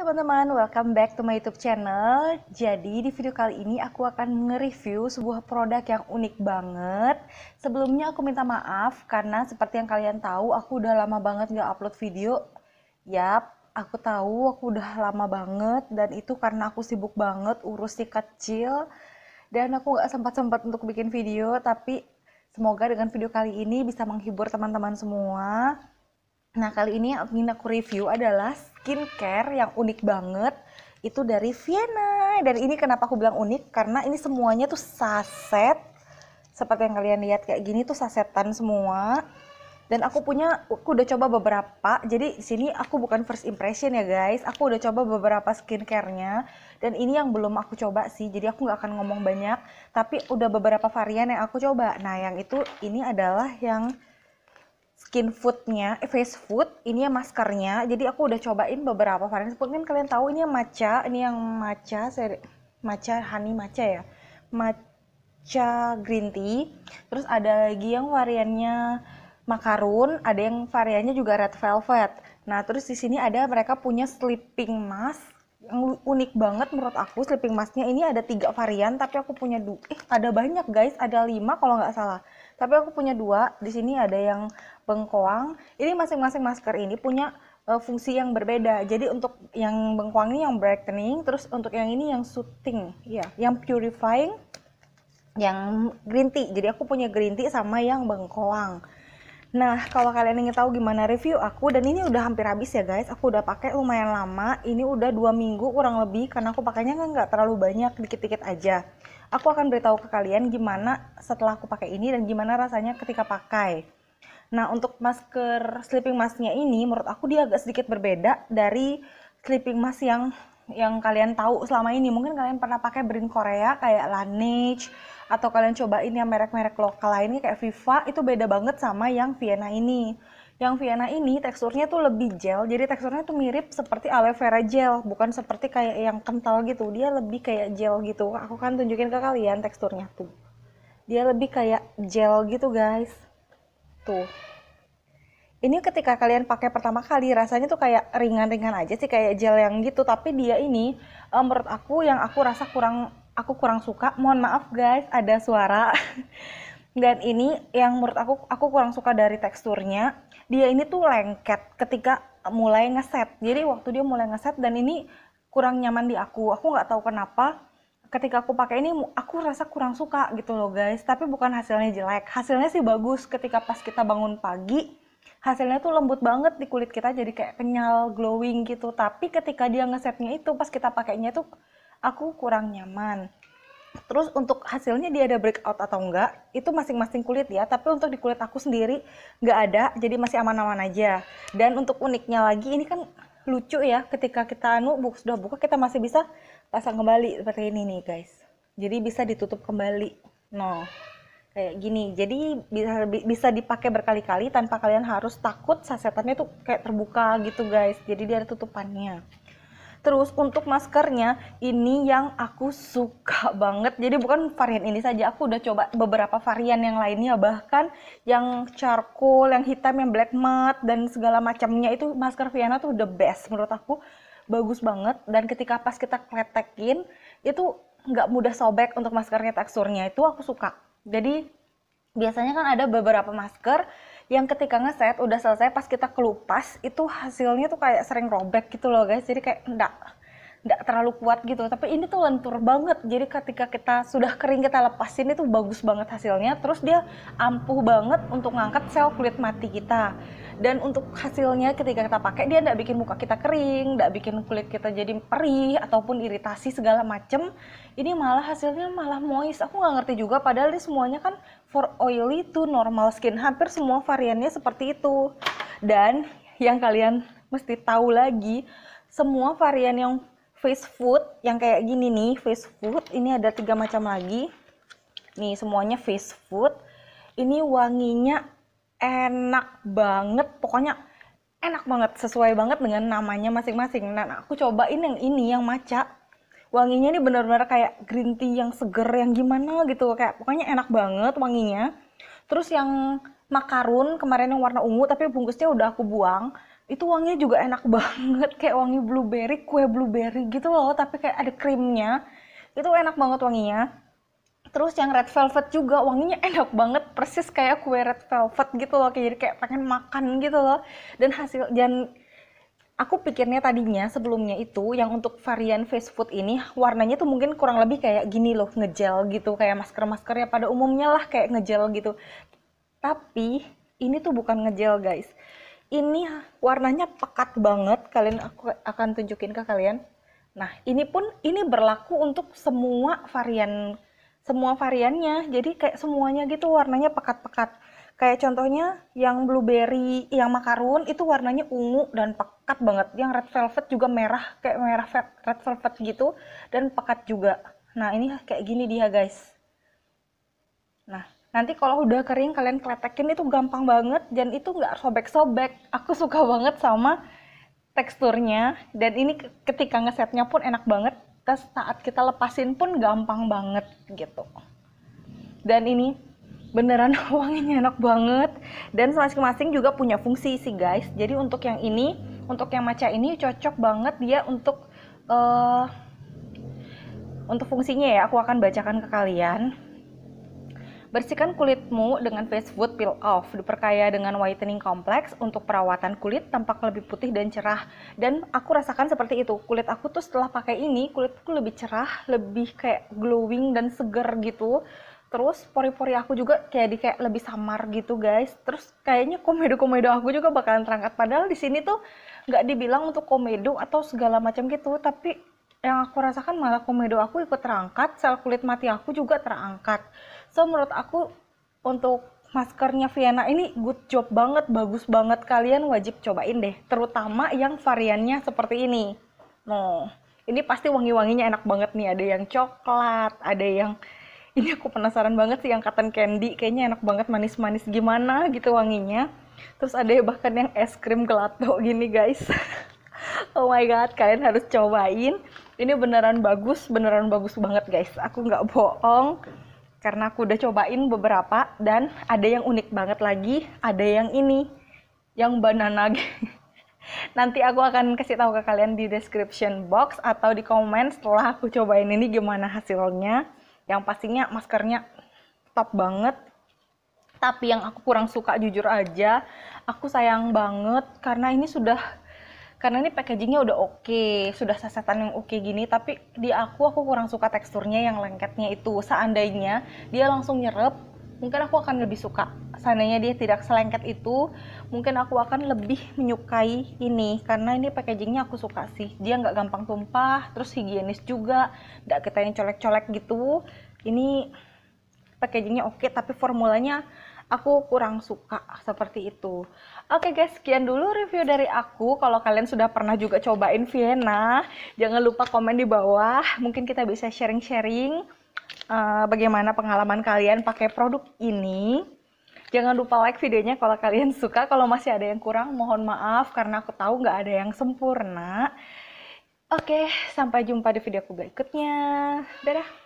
teman-teman, welcome back to my YouTube channel. Jadi di video kali ini aku akan nge-review sebuah produk yang unik banget. Sebelumnya aku minta maaf karena seperti yang kalian tahu aku udah lama banget nggak upload video. Yap, aku tahu aku udah lama banget dan itu karena aku sibuk banget urus si kecil. Dan aku nggak sempat-sempat untuk bikin video tapi semoga dengan video kali ini bisa menghibur teman-teman semua. Nah kali ini yang ingin aku review adalah skincare yang unik banget itu dari Vienna. Dan ini kenapa aku bilang unik karena ini semuanya tuh saset seperti yang kalian lihat kayak gini tuh sasetan semua. Dan aku punya aku udah coba beberapa. Jadi sini aku bukan first impression ya guys. Aku udah coba beberapa skincarenya dan ini yang belum aku coba sih. Jadi aku nggak akan ngomong banyak, tapi udah beberapa varian yang aku coba. Nah, yang itu ini adalah yang skin foodnya, eh, face food, ini ya maskernya. Jadi aku udah cobain beberapa varian. Mungkin kalian tahu ini yang matcha, ini yang matcha, seri, matcha honey matcha ya, matcha green tea. Terus ada lagi yang variannya makarun, ada yang variannya juga red velvet. Nah terus di sini ada mereka punya sleeping mask yang unik banget menurut aku sleeping masknya ini ada tiga varian tapi aku punya dua eh ada banyak guys ada lima kalau nggak salah tapi aku punya dua di sini ada yang bengkoang ini masing-masing masker ini punya uh, fungsi yang berbeda jadi untuk yang bengkoang ini yang brightening terus untuk yang ini yang soothing ya yang purifying yang green tea jadi aku punya green tea sama yang bengkoang Nah, kalau kalian ingin tahu gimana review aku dan ini udah hampir habis ya guys. Aku udah pakai lumayan lama. Ini udah dua minggu kurang lebih karena aku pakainya kan nggak terlalu banyak, dikit-dikit aja. Aku akan beritahu ke kalian gimana setelah aku pakai ini dan gimana rasanya ketika pakai. Nah, untuk masker sleeping masknya ini menurut aku dia agak sedikit berbeda dari sleeping mask yang yang kalian tahu selama ini mungkin kalian pernah pakai brand Korea kayak Laneige atau kalian cobain yang merek-merek lokal lainnya kayak Viva itu beda banget sama yang Vienna ini yang Vienna ini teksturnya tuh lebih gel jadi teksturnya tuh mirip seperti aloe vera gel bukan seperti kayak yang kental gitu dia lebih kayak gel gitu aku kan tunjukin ke kalian teksturnya tuh dia lebih kayak gel gitu guys tuh ini ketika kalian pakai pertama kali rasanya tuh kayak ringan-ringan aja sih kayak gel yang gitu tapi dia ini um, menurut aku yang aku rasa kurang aku kurang suka mohon maaf guys ada suara dan ini yang menurut aku aku kurang suka dari teksturnya dia ini tuh lengket ketika mulai ngeset jadi waktu dia mulai ngeset dan ini kurang nyaman di aku aku nggak tahu kenapa ketika aku pakai ini aku rasa kurang suka gitu loh guys tapi bukan hasilnya jelek hasilnya sih bagus ketika pas kita bangun pagi hasilnya tuh lembut banget di kulit kita jadi kayak kenyal glowing gitu tapi ketika dia ngesetnya itu pas kita pakainya tuh aku kurang nyaman terus untuk hasilnya dia ada breakout atau enggak itu masing-masing kulit ya tapi untuk di kulit aku sendiri nggak ada jadi masih aman-aman aja dan untuk uniknya lagi ini kan lucu ya ketika kita anu sudah buka kita masih bisa pasang kembali seperti ini nih guys jadi bisa ditutup kembali no kayak gini. Jadi bisa bisa dipakai berkali-kali tanpa kalian harus takut sasetannya tuh kayak terbuka gitu guys. Jadi dia ada tutupannya. Terus untuk maskernya ini yang aku suka banget. Jadi bukan varian ini saja, aku udah coba beberapa varian yang lainnya bahkan yang charcoal, yang hitam, yang black matte dan segala macamnya itu masker Viana tuh the best menurut aku. Bagus banget dan ketika pas kita kletekin itu nggak mudah sobek untuk maskernya teksturnya itu aku suka jadi biasanya kan ada beberapa masker yang ketika ngeset udah selesai pas kita kelupas itu hasilnya tuh kayak sering robek gitu loh guys. Jadi kayak enggak nggak terlalu kuat gitu tapi ini tuh lentur banget jadi ketika kita sudah kering kita lepasin itu bagus banget hasilnya terus dia ampuh banget untuk ngangkat sel kulit mati kita dan untuk hasilnya ketika kita pakai dia nggak bikin muka kita kering nggak bikin kulit kita jadi perih ataupun iritasi segala macem ini malah hasilnya malah moist aku nggak ngerti juga padahal ini semuanya kan for oily to normal skin hampir semua variannya seperti itu dan yang kalian mesti tahu lagi semua varian yang face food yang kayak gini nih face food ini ada tiga macam lagi nih semuanya face food ini wanginya enak banget pokoknya enak banget sesuai banget dengan namanya masing-masing nah, nah aku cobain yang ini yang maca wanginya ini benar-benar kayak green tea yang seger yang gimana gitu kayak pokoknya enak banget wanginya terus yang makarun kemarin yang warna ungu tapi bungkusnya udah aku buang itu wanginya juga enak banget kayak wangi blueberry kue blueberry gitu loh tapi kayak ada krimnya itu enak banget wanginya terus yang red velvet juga wanginya enak banget persis kayak kue red velvet gitu loh kayak jadi kayak pengen makan gitu loh dan hasil dan aku pikirnya tadinya sebelumnya itu yang untuk varian face food ini warnanya tuh mungkin kurang lebih kayak gini loh ngejel gitu kayak masker-masker ya pada umumnya lah kayak ngejel gitu tapi ini tuh bukan ngejel guys ini warnanya pekat banget kalian aku akan tunjukin ke kalian nah ini pun ini berlaku untuk semua varian semua variannya jadi kayak semuanya gitu warnanya pekat-pekat kayak contohnya yang blueberry yang makarun itu warnanya ungu dan pekat banget yang red velvet juga merah kayak merah red velvet gitu dan pekat juga nah ini kayak gini dia guys nah nanti kalau udah kering kalian kletekin itu gampang banget dan itu nggak sobek-sobek aku suka banget sama teksturnya dan ini ketika ngesetnya pun enak banget terus saat kita lepasin pun gampang banget gitu dan ini beneran wanginya enak banget dan masing-masing juga punya fungsi sih guys jadi untuk yang ini untuk yang maca ini cocok banget dia untuk uh, untuk fungsinya ya aku akan bacakan ke kalian Bersihkan kulitmu dengan face food peel off, diperkaya dengan whitening complex untuk perawatan kulit tampak lebih putih dan cerah. Dan aku rasakan seperti itu, kulit aku tuh setelah pakai ini, kulitku lebih cerah, lebih kayak glowing dan seger gitu. Terus pori-pori aku juga kayak di kayak lebih samar gitu guys. Terus kayaknya komedo-komedo aku juga bakalan terangkat. Padahal di sini tuh nggak dibilang untuk komedo atau segala macam gitu, tapi yang aku rasakan malah komedo aku ikut terangkat, sel kulit mati aku juga terangkat so menurut aku untuk maskernya Vienna ini good job banget, bagus banget kalian wajib cobain deh, terutama yang variannya seperti ini. No, ini pasti wangi-wanginya enak banget nih, ada yang coklat, ada yang ini aku penasaran banget sih yang cotton candy, kayaknya enak banget manis-manis gimana gitu wanginya. Terus ada bahkan yang es krim gelato gini guys. oh my god, kalian harus cobain. Ini beneran bagus, beneran bagus banget guys. Aku nggak bohong karena aku udah cobain beberapa dan ada yang unik banget lagi, ada yang ini yang banana. Nanti aku akan kasih tahu ke kalian di description box atau di komen setelah aku cobain ini gimana hasilnya. Yang pastinya maskernya top banget. Tapi yang aku kurang suka jujur aja, aku sayang banget karena ini sudah karena ini packagingnya udah oke, okay, sudah sasetan yang oke okay gini, tapi di aku aku kurang suka teksturnya yang lengketnya itu. Seandainya dia langsung nyerep, mungkin aku akan lebih suka. Seandainya dia tidak selengket itu, mungkin aku akan lebih menyukai ini karena ini packagingnya aku suka sih. Dia nggak gampang tumpah, terus higienis juga, nggak kita yang colek-colek gitu. Ini packagingnya oke, okay, tapi formulanya aku kurang suka seperti itu. Oke okay guys, sekian dulu review dari aku. Kalau kalian sudah pernah juga cobain Vienna, jangan lupa komen di bawah. Mungkin kita bisa sharing-sharing uh, bagaimana pengalaman kalian pakai produk ini. Jangan lupa like videonya kalau kalian suka. Kalau masih ada yang kurang, mohon maaf karena aku tahu nggak ada yang sempurna. Oke, okay, sampai jumpa di video aku berikutnya. Dadah!